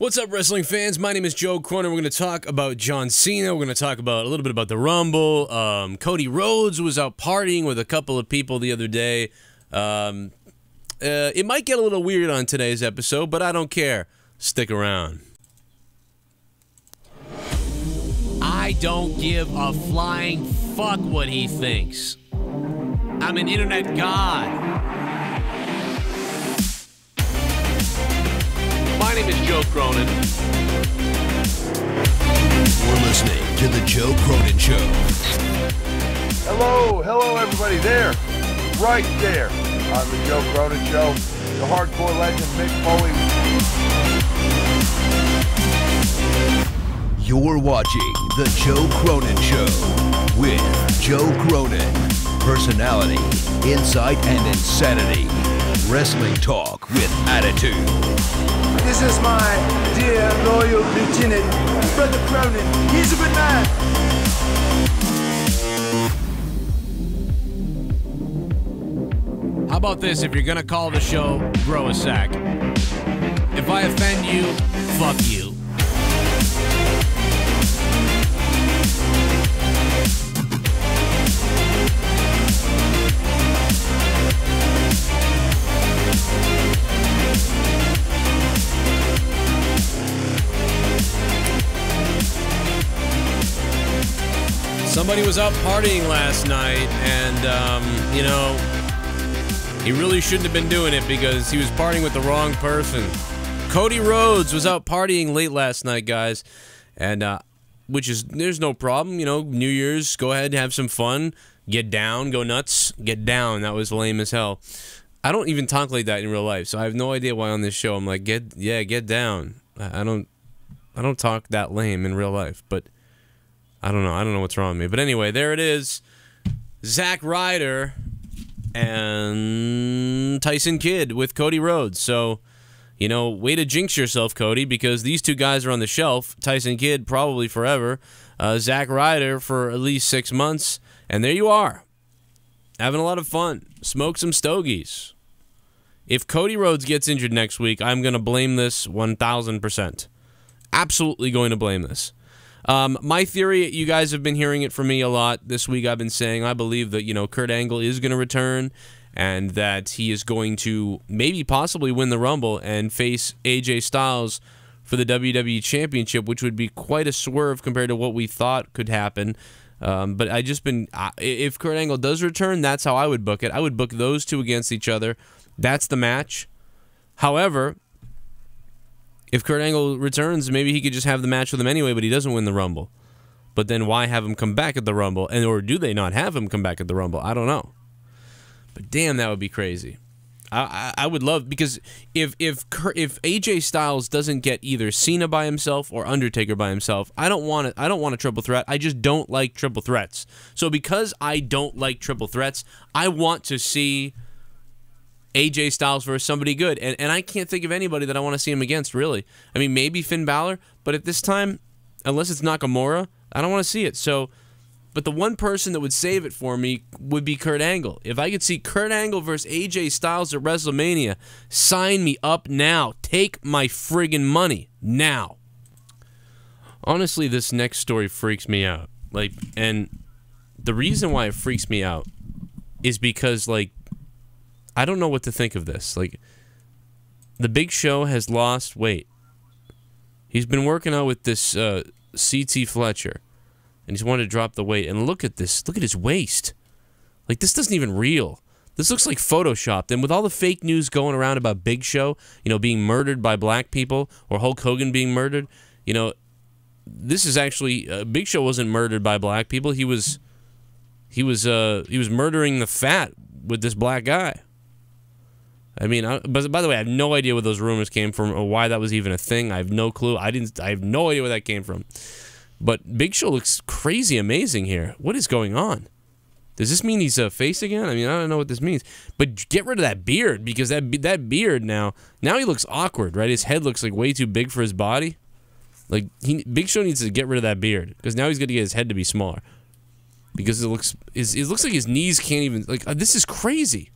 What's up, wrestling fans? My name is Joe Corner. We're going to talk about John Cena. We're going to talk about a little bit about the Rumble. Um, Cody Rhodes was out partying with a couple of people the other day. Um, uh, it might get a little weird on today's episode, but I don't care. Stick around. I don't give a flying fuck what he thinks. I'm an internet god. name is Joe Cronin. We're listening to The Joe Cronin Show. Hello, hello, everybody. There, right there, on The Joe Cronin Show, the hardcore legend Mick Foley. You're watching The Joe Cronin Show with Joe Cronin. Personality, insight, and insanity. Wrestling talk with attitude. This is my dear loyal lieutenant, Brother Cronin. He's a good man. How about this? If you're gonna call the show, grow a sack. If I offend you, fuck you. somebody was out partying last night, and, um, you know, he really shouldn't have been doing it because he was partying with the wrong person. Cody Rhodes was out partying late last night, guys, and, uh, which is, there's no problem. You know, New Year's, go ahead and have some fun. Get down, go nuts, get down. That was lame as hell. I don't even talk like that in real life, so I have no idea why on this show I'm like, get, yeah, get down. I don't, I don't talk that lame in real life, but I don't know. I don't know what's wrong with me. But anyway, there it is. Zach Ryder and Tyson Kidd with Cody Rhodes. So, you know, way to jinx yourself, Cody, because these two guys are on the shelf. Tyson Kidd probably forever. Uh, Zach Ryder for at least six months. And there you are. Having a lot of fun. Smoke some stogies. If Cody Rhodes gets injured next week, I'm going to blame this 1,000%. Absolutely going to blame this. Um, my theory, you guys have been hearing it from me a lot this week. I've been saying I believe that you know Kurt Angle is going to return and that he is going to maybe possibly win the Rumble and face AJ Styles for the WWE Championship, which would be quite a swerve compared to what we thought could happen. Um, but I just been if Kurt Angle does return, that's how I would book it. I would book those two against each other. That's the match. However, if Kurt Angle returns, maybe he could just have the match with him anyway, but he doesn't win the Rumble. But then why have him come back at the Rumble? And or do they not have him come back at the Rumble? I don't know. But damn, that would be crazy. I, I, I would love because if if if AJ Styles doesn't get either Cena by himself or Undertaker by himself, I don't want it. I don't want a triple threat. I just don't like triple threats. So because I don't like triple threats, I want to see AJ Styles versus somebody good. And, and I can't think of anybody that I want to see him against, really. I mean, maybe Finn Balor, but at this time, unless it's Nakamura, I don't want to see it. So, but the one person that would save it for me would be Kurt Angle. If I could see Kurt Angle versus AJ Styles at WrestleMania, sign me up now. Take my friggin' money now. Honestly, this next story freaks me out. Like, and the reason why it freaks me out is because, like, I don't know what to think of this. Like, the Big Show has lost weight. He's been working out with this uh, CT Fletcher, and he's wanted to drop the weight. And look at this. Look at his waist. Like, this doesn't even real. This looks like photoshopped. And with all the fake news going around about Big Show, you know, being murdered by black people or Hulk Hogan being murdered, you know, this is actually uh, Big Show wasn't murdered by black people. He was he was uh he was murdering the fat with this black guy. I mean, I, but by the way, I have no idea where those rumors came from or why that was even a thing. I have no clue. I didn't. I have no idea where that came from. But Big Show looks crazy amazing here. What is going on? Does this mean he's a face again? I mean, I don't know what this means. But get rid of that beard because that that beard now now he looks awkward, right? His head looks like way too big for his body. Like he, Big Show needs to get rid of that beard because now he's going to get his head to be smaller because it looks it looks like his knees can't even like uh, this is crazy.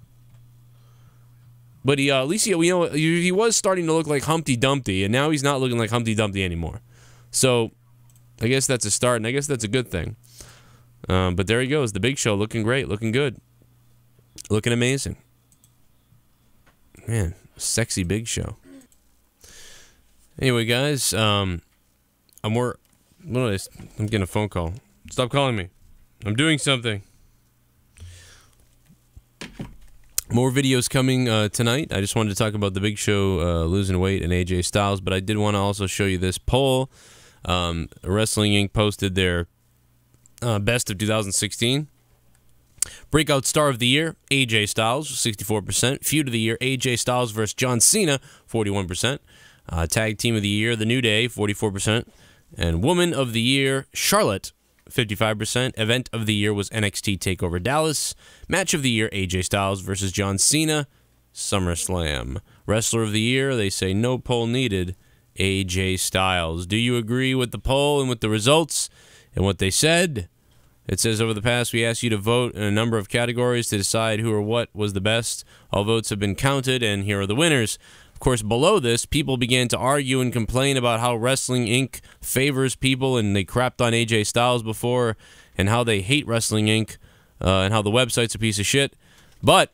But he, uh, at least he, you know, he was starting to look like Humpty Dumpty, and now he's not looking like Humpty Dumpty anymore. So, I guess that's a start, and I guess that's a good thing. Um, but there he goes, the Big Show, looking great, looking good, looking amazing. Man, sexy Big Show. Anyway, guys, um, I'm work. is? I'm getting a phone call. Stop calling me. I'm doing something. More videos coming uh, tonight. I just wanted to talk about the Big Show uh, losing weight and AJ Styles, but I did want to also show you this poll. Um, Wrestling Inc. posted their uh, best of 2016. Breakout star of the year, AJ Styles, 64%. Feud of the year, AJ Styles versus John Cena, 41%. Uh, tag team of the year, The New Day, 44%. And woman of the year, Charlotte, 55%. Event of the year was NXT TakeOver Dallas. Match of the year, AJ Styles versus John Cena, SummerSlam. Wrestler of the year, they say no poll needed, AJ Styles. Do you agree with the poll and with the results and what they said? It says over the past, we asked you to vote in a number of categories to decide who or what was the best. All votes have been counted, and here are the winners course, below this, people began to argue and complain about how Wrestling Inc. favors people, and they crapped on AJ Styles before, and how they hate Wrestling Inc., uh, and how the website's a piece of shit. But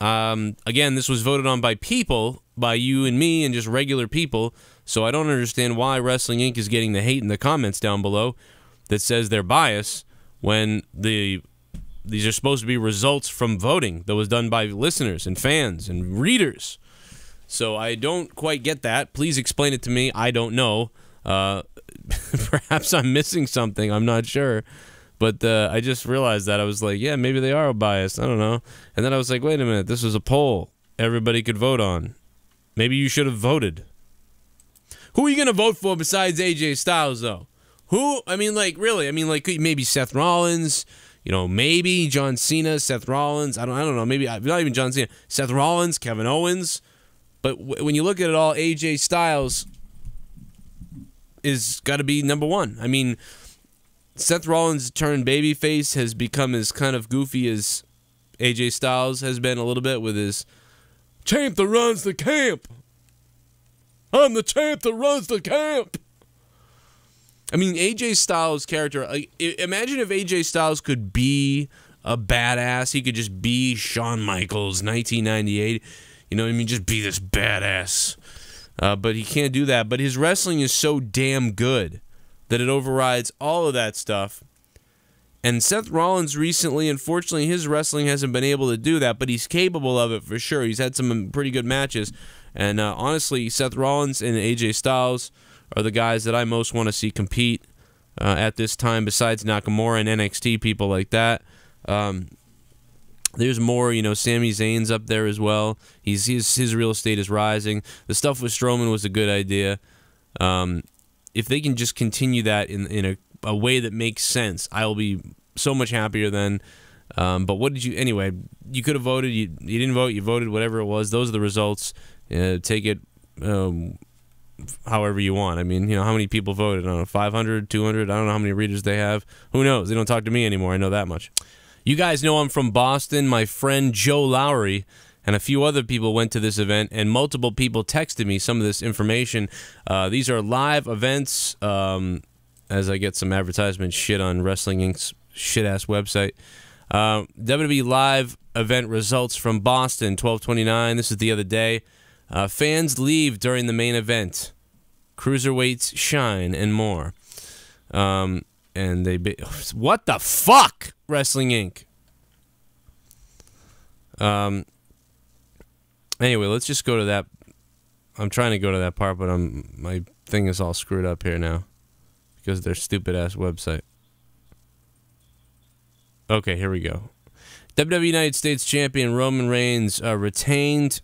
um, again, this was voted on by people, by you and me, and just regular people. So I don't understand why Wrestling Inc. is getting the hate in the comments down below that says they're biased when the these are supposed to be results from voting that was done by listeners and fans and readers. So I don't quite get that. Please explain it to me. I don't know. Uh, perhaps I'm missing something. I'm not sure. But uh, I just realized that. I was like, yeah, maybe they are biased. I don't know. And then I was like, wait a minute. This was a poll everybody could vote on. Maybe you should have voted. Who are you going to vote for besides AJ Styles, though? Who? I mean, like, really? I mean, like, maybe Seth Rollins. You know, maybe John Cena, Seth Rollins. I don't. I don't know. Maybe uh, not even John Cena. Seth Rollins, Kevin Owens. But when you look at it all, AJ Styles is got to be number one. I mean, Seth Rollins turned babyface has become as kind of goofy as AJ Styles has been a little bit with his champ that runs the camp. I'm the champ that runs the camp. I mean, AJ Styles' character. Like, imagine if AJ Styles could be a badass. He could just be Shawn Michaels, 1998. You know what I mean? Just be this badass. Uh, but he can't do that. But his wrestling is so damn good that it overrides all of that stuff. And Seth Rollins recently, unfortunately, his wrestling hasn't been able to do that, but he's capable of it for sure. He's had some pretty good matches. And uh, honestly, Seth Rollins and AJ Styles are the guys that I most want to see compete uh, at this time, besides Nakamura and NXT, people like that. Um, there's more, you know. Sami Zayn's up there as well. He's, he's his real estate is rising. The stuff with Strowman was a good idea. Um, if they can just continue that in in a, a way that makes sense, I will be so much happier then. Um, but what did you anyway? You could have voted. You you didn't vote. You voted whatever it was. Those are the results. Uh, take it. Um, however you want. I mean, you know, how many people voted? I don't know, 500, 200. I don't know how many readers they have. Who knows? They don't talk to me anymore. I know that much. You guys know I'm from Boston. My friend Joe Lowry and a few other people went to this event, and multiple people texted me some of this information. Uh, these are live events. Um, as I get some advertisement shit on Wrestling Inc.'s shit ass website. Uh, WWE Live event results from Boston, 1229. This is the other day. Uh, fans leave during the main event. Cruiserweights shine and more. Um, and they what the fuck Wrestling Inc. Um. Anyway, let's just go to that. I'm trying to go to that part, but I'm my thing is all screwed up here now because their stupid ass website. Okay, here we go. WWE United States Champion Roman Reigns uh, retained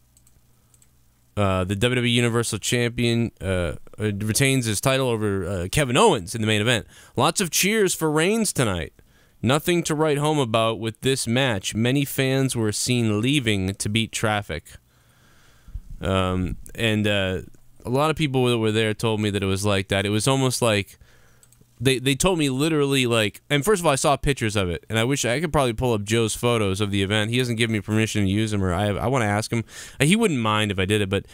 uh, the WWE Universal Champion. Uh, uh, retains his title over uh, Kevin Owens in the main event. Lots of cheers for Reigns tonight. Nothing to write home about with this match. Many fans were seen leaving to beat traffic. Um, and uh, a lot of people that were there told me that it was like that. It was almost like they they told me literally like. And first of all, I saw pictures of it, and I wish I could probably pull up Joe's photos of the event. He doesn't give me permission to use them, or I have, I want to ask him. He wouldn't mind if I did it, but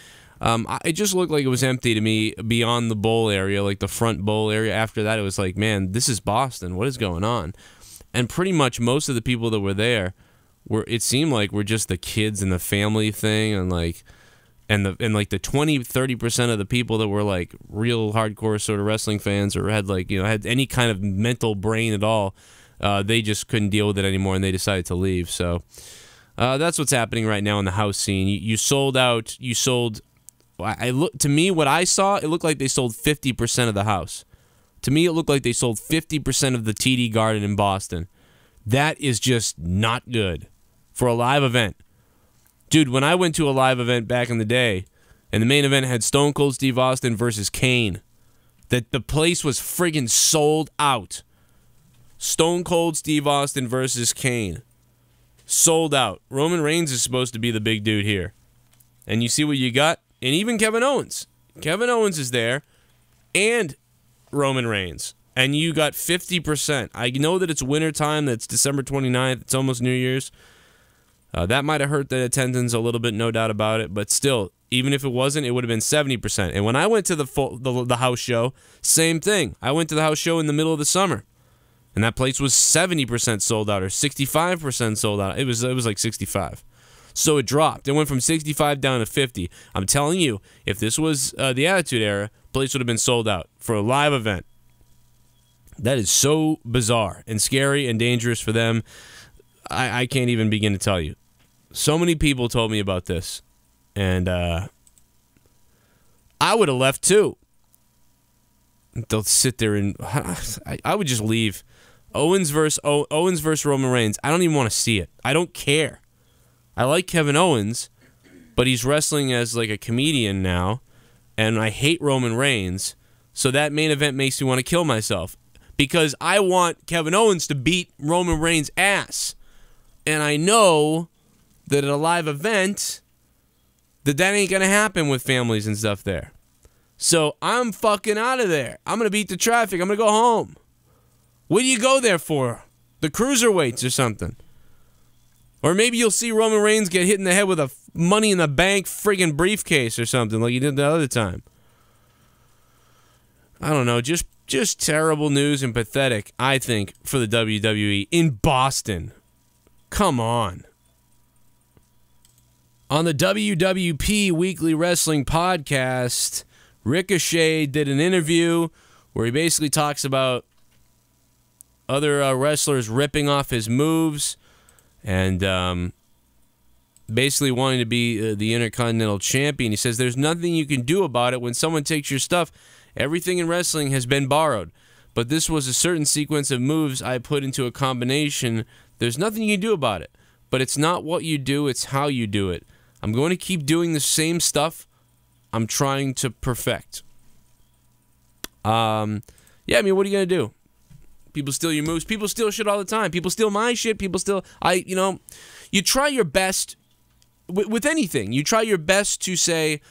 um, it just looked like it was empty to me beyond the bowl area, like the front bowl area. After that, it was like, man, this is Boston. What is going on? And pretty much most of the people that were there were. It seemed like were just the kids and the family thing, and like, and the and like the 20, 30 percent of the people that were like real hardcore sort of wrestling fans or had like you know had any kind of mental brain at all. Uh, they just couldn't deal with it anymore, and they decided to leave. So. Uh, that's what's happening right now in the house scene. You, you sold out. You sold I look to me what I saw. It looked like they sold fifty percent of the house. To me, it looked like they sold fifty percent of the TD Garden in Boston. That is just not good for a live event, dude. When I went to a live event back in the day, and the main event had Stone Cold Steve Austin versus Kane, that the place was friggin' sold out. Stone Cold Steve Austin versus Kane, sold out. Roman Reigns is supposed to be the big dude here, and you see what you got and even Kevin Owens. Kevin Owens is there and Roman Reigns. And you got 50%. I know that it's winter time. That's December 29th. It's almost New Year's. Uh, that might have hurt the attendance a little bit, no doubt about it. But still, even if it wasn't, it would have been 70%. And when I went to the, full, the, the house show, same thing. I went to the house show in the middle of the summer. And that place was 70% sold out or 65% sold out. It was it was like 65. So it dropped. It went from 65 down to 50. I'm telling you, if this was uh, the Attitude Era, place would have been sold out for a live event. That is so bizarre and scary and dangerous for them. I, I can't even begin to tell you. So many people told me about this, and uh, I would have left too. They'll sit there and I, I would just leave. Owens versus o, Owens versus Roman Reigns. I don't even want to see it. I don't care. I like Kevin Owens, but he's wrestling as like a comedian now, and I hate Roman Reigns. So that main event makes me want to kill myself because I want Kevin Owens to beat Roman Reigns' ass. And I know that at a live event, that that ain't going to happen with families and stuff there. So I'm fucking out of there. I'm going to beat the traffic. I'm going to go home. What do you go there for? The cruiserweights or something? Or maybe you'll see Roman Reigns get hit in the head with a money in the bank friggin' briefcase or something like he did the other time. I don't know, just just terrible news and pathetic, I think, for the WWE in Boston. Come on. On the WWP Weekly Wrestling Podcast, Ricochet did an interview where he basically talks about other uh, wrestlers ripping off his moves and um, basically wanting to be uh, the Intercontinental Champion. He says there's nothing you can do about it when someone takes your stuff. Everything in wrestling has been borrowed, but this was a certain sequence of moves I put into a combination. There's nothing you can do about it, but it's not what you do, it's how you do it. I'm going to keep doing the same stuff I'm trying to perfect. Um, yeah, I mean, what are you going to do? People steal your moves. People steal shit all the time. People steal my shit. People steal. I, you know, you try your best with anything. You try your best to say,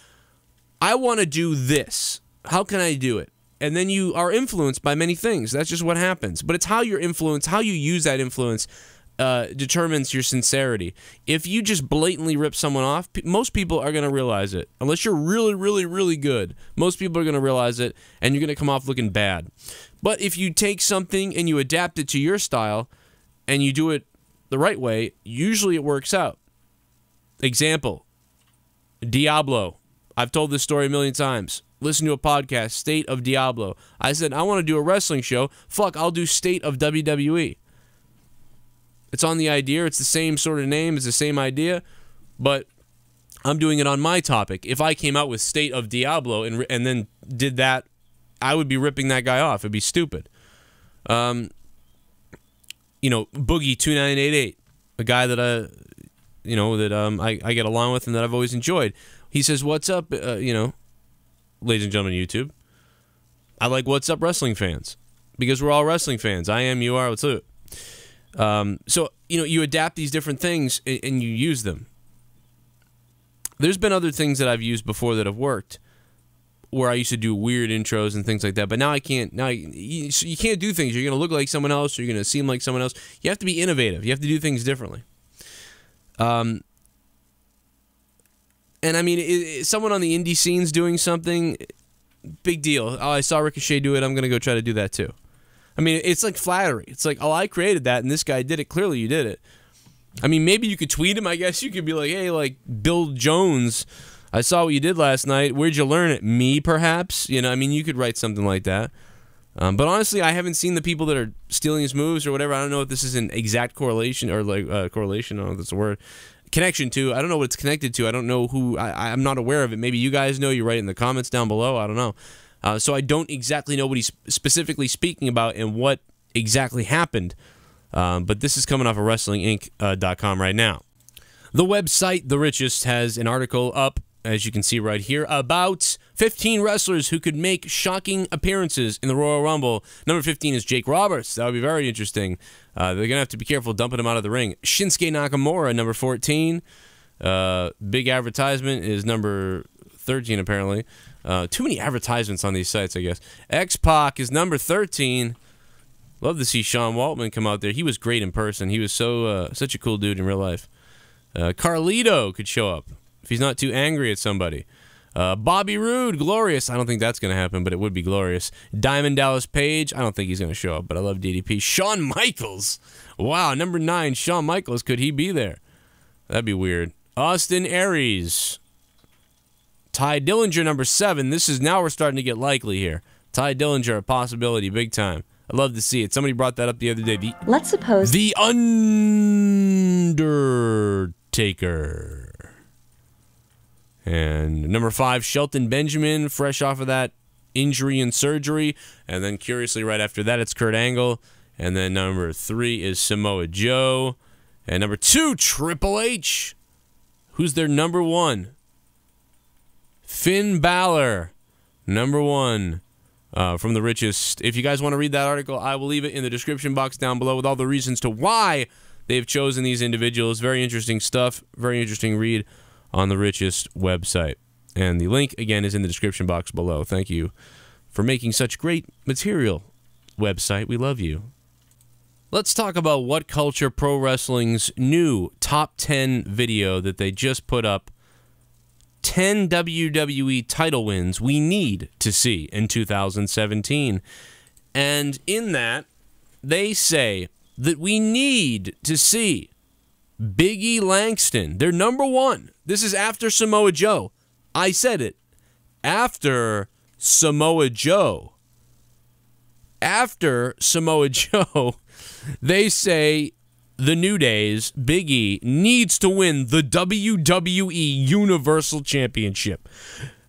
I want to do this. How can I do it? And then you are influenced by many things. That's just what happens. But it's how you're influenced, how you use that influence uh, determines your sincerity. If you just blatantly rip someone off, most people are going to realize it. Unless you're really, really, really good, most people are going to realize it and you're going to come off looking bad. But if you take something and you adapt it to your style and you do it the right way, usually it works out. Example Diablo. I've told this story a million times. Listen to a podcast, State of Diablo. I said, I want to do a wrestling show. Fuck, I'll do State of WWE. It's on the idea. It's the same sort of name. It's the same idea, but I'm doing it on my topic. If I came out with State of Diablo and and then did that, I would be ripping that guy off. It'd be stupid. Um, you know, Boogie two nine eight eight, a guy that I, you know, that um I, I get along with and that I've always enjoyed. He says, "What's up?" Uh, you know, ladies and gentlemen, YouTube. I like "What's up, wrestling fans," because we're all wrestling fans. I am, you are. Let's do it. Um, so you know you adapt these different things and, and you use them. There's been other things that I've used before that have worked, where I used to do weird intros and things like that. But now I can't. Now you, you can't do things. You're going to look like someone else. You're going to seem like someone else. You have to be innovative. You have to do things differently. Um, and I mean, it, someone on the indie scene's doing something, big deal. Oh, I saw Ricochet do it. I'm going to go try to do that too. I mean, it's like flattery. It's like, oh, I created that and this guy did it. Clearly, you did it. I mean, maybe you could tweet him. I guess you could be like, hey, like Bill Jones, I saw what you did last night. Where'd you learn it? Me, perhaps? You know, I mean, you could write something like that. Um, but honestly, I haven't seen the people that are stealing his moves or whatever. I don't know if this is an exact correlation or like uh, correlation. I don't know if that's a word. Connection to. I don't know what it's connected to. I don't know who. I, I'm not aware of it. Maybe you guys know. You write in the comments down below. I don't know. Uh, so I don't exactly know what he's specifically speaking about and what exactly happened. Um, but this is coming off of WrestlingInc.com uh, right now. The website The Richest has an article up, as you can see right here, about 15 wrestlers who could make shocking appearances in the Royal Rumble. Number 15 is Jake Roberts. That would be very interesting. Uh, they're going to have to be careful dumping him out of the ring. Shinsuke Nakamura, number 14. Uh, big advertisement is number 13, apparently. Uh, too many advertisements on these sites, I guess. X Pac is number 13. Love to see Sean Waltman come out there. He was great in person. He was so uh, such a cool dude in real life. Uh, Carlito could show up if he's not too angry at somebody. Uh, Bobby Roode, glorious. I don't think that's going to happen, but it would be glorious. Diamond Dallas Page, I don't think he's going to show up, but I love DDP. Shawn Michaels, wow, number nine, Shawn Michaels, could he be there? That'd be weird. Austin Aries, Ty Dillinger, number seven. This is now we're starting to get likely here. Ty Dillinger, a possibility, big time. I would love to see it. Somebody brought that up the other day. The, Let's suppose the Undertaker. And number five, Shelton Benjamin, fresh off of that injury and surgery. And then curiously, right after that, it's Kurt Angle. And then number three is Samoa Joe. And number two, Triple H. Who's their number one? Finn Balor, number one. Uh, from the richest. If you guys want to read that article, I will leave it in the description box down below with all the reasons to why they've chosen these individuals. Very interesting stuff. Very interesting read on the richest website. And the link, again, is in the description box below. Thank you for making such great material, website. We love you. Let's talk about What Culture Pro Wrestling's new top 10 video that they just put up 10 WWE title wins we need to see in 2017. And in that, they say that we need to see Biggie Langston. They're number one. This is after Samoa Joe. I said it. After Samoa Joe. After Samoa Joe, they say the New Days, Big E, needs to win the WWE Universal Championship.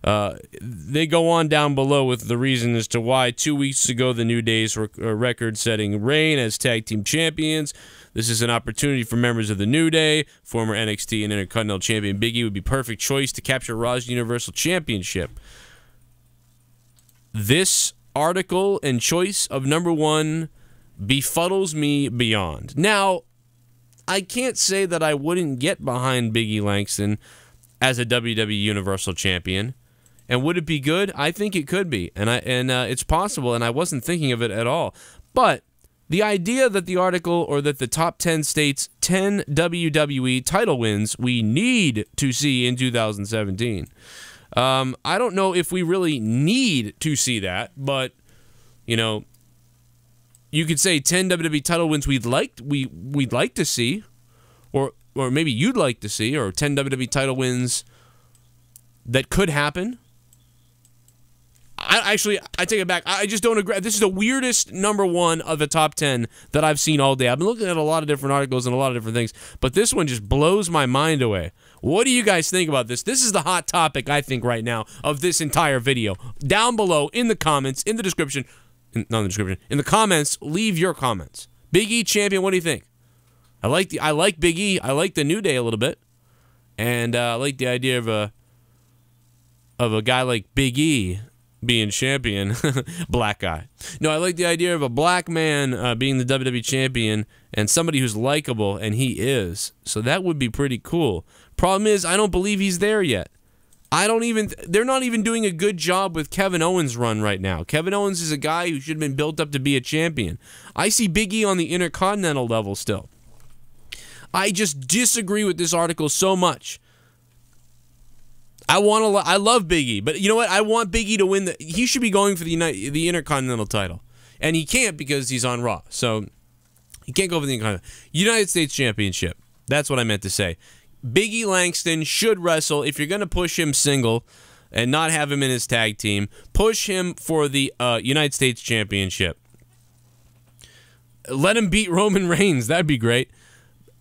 Uh, they go on down below with the reason as to why two weeks ago the New Day's were uh, record setting reign as tag team champions. This is an opportunity for members of the New Day. Former NXT and Intercontinental Champion Big E would be perfect choice to capture Raw's Universal Championship. This article and choice of number one befuddles me beyond. Now, I can't say that I wouldn't get behind Biggie Langston as a WWE Universal Champion. And would it be good? I think it could be, and I and uh, it's possible. And I wasn't thinking of it at all. But the idea that the article or that the top ten states ten WWE title wins we need to see in 2017. Um, I don't know if we really need to see that, but you know, you could say 10 WWE title wins we'd like we we'd like to see or or maybe you'd like to see or 10 WWE title wins that could happen. I actually I take it back. I just don't agree. This is the weirdest number 1 of the top 10 that I've seen all day. I've been looking at a lot of different articles and a lot of different things, but this one just blows my mind away. What do you guys think about this? This is the hot topic I think right now of this entire video. Down below in the comments, in the description, not in the description, in the comments, leave your comments. Big E champion, what do you think? I like the I like Big E. I like the New Day a little bit, and uh, I like the idea of a of a guy like Big E being champion, black guy. No, I like the idea of a black man uh, being the WWE champion and somebody who's likable, and he is. So that would be pretty cool. Problem is, I don't believe he's there yet. I don't even, they're not even doing a good job with Kevin Owens' run right now. Kevin Owens is a guy who should have been built up to be a champion. I see Big E on the intercontinental level still. I just disagree with this article so much. I want to. Lo I love Biggie, but you know what? I want Biggie to win the. He should be going for the United, the Intercontinental title, and he can't because he's on Raw. So he can't go for the Intercontinental United States Championship. That's what I meant to say. Biggie Langston should wrestle if you're going to push him single and not have him in his tag team. Push him for the uh, United States Championship. Let him beat Roman Reigns. That'd be great.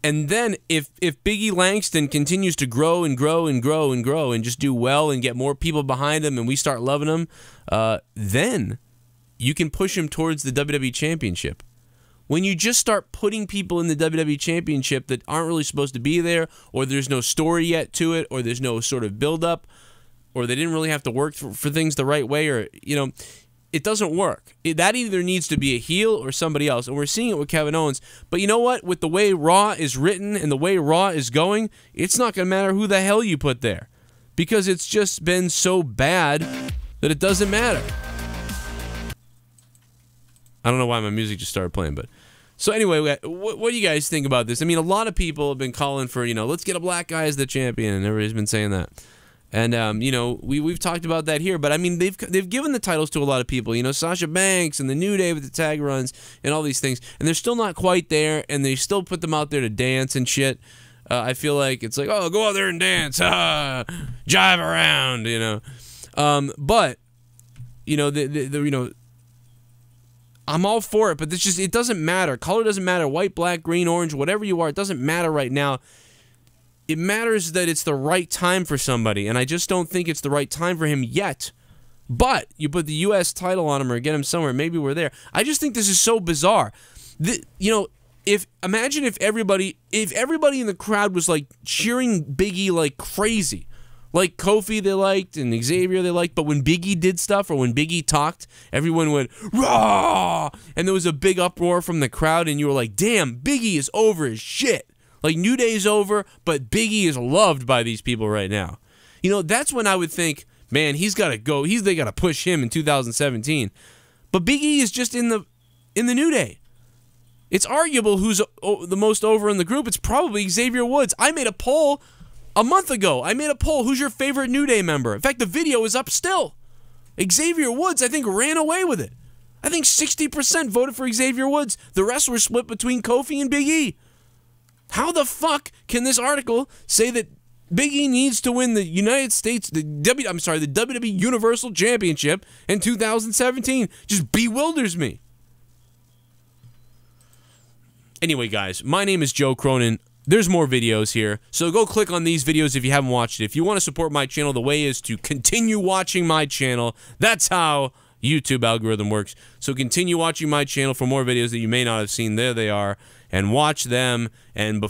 And then if if Biggie Langston continues to grow and grow and grow and grow and just do well and get more people behind him and we start loving him, uh, then you can push him towards the WWE Championship when you just start putting people in the WWE Championship that aren't really supposed to be there, or there's no story yet to it, or there's no sort of buildup, or they didn't really have to work for, for things the right way, or, you know, it doesn't work. It, that either needs to be a heel or somebody else. And we're seeing it with Kevin Owens. But you know what? With the way Raw is written and the way Raw is going, it's not going to matter who the hell you put there because it's just been so bad that it doesn't matter. I don't know why my music just started playing, but so anyway, what, what do you guys think about this? I mean, a lot of people have been calling for you know, let's get a black guy as the champion, and everybody's been saying that. And um, you know, we we've talked about that here, but I mean, they've they've given the titles to a lot of people. You know, Sasha Banks and the New Day with the tag runs and all these things, and they're still not quite there, and they still put them out there to dance and shit. Uh, I feel like it's like, oh, go out there and dance, ah, jive around, you know. Um, but you know, the, the, the you know I'm all for it, but this just it doesn't matter. Color doesn't matter. White, black, green, orange, whatever you are, it doesn't matter right now. It matters that it's the right time for somebody, and I just don't think it's the right time for him yet. But you put the U.S. title on him or get him somewhere, maybe we're there. I just think this is so bizarre. The, you know, if imagine if everybody if everybody in the crowd was like cheering Biggie like crazy. Like Kofi, they liked, and Xavier, they liked. But when Biggie did stuff or when Biggie talked, everyone went, raw! And there was a big uproar from the crowd, and you were like, damn, Biggie is over as shit. Like, New Day's over, but Biggie is loved by these people right now. You know, that's when I would think, man, he's got to go. He's They got to push him in 2017. But Biggie is just in the in the New Day. It's arguable who's the most over in the group. It's probably Xavier Woods. I made a poll a month ago, I made a poll who's your favorite New Day member? In fact, the video is up still. Xavier Woods, I think, ran away with it. I think 60% voted for Xavier Woods. The rest were split between Kofi and Big E. How the fuck can this article say that Big E needs to win the United States, the W, I'm sorry, the WWE Universal Championship in 2017? Just bewilders me. Anyway, guys, my name is Joe Cronin there's more videos here. So go click on these videos if you haven't watched it. If you want to support my channel, the way is to continue watching my channel. That's how YouTube algorithm works. So continue watching my channel for more videos that you may not have seen. There they are. And watch them. And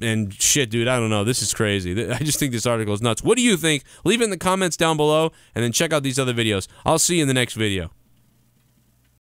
and shit, dude, I don't know. This is crazy. I just think this article is nuts. What do you think? Leave it in the comments down below. And then check out these other videos. I'll see you in the next video.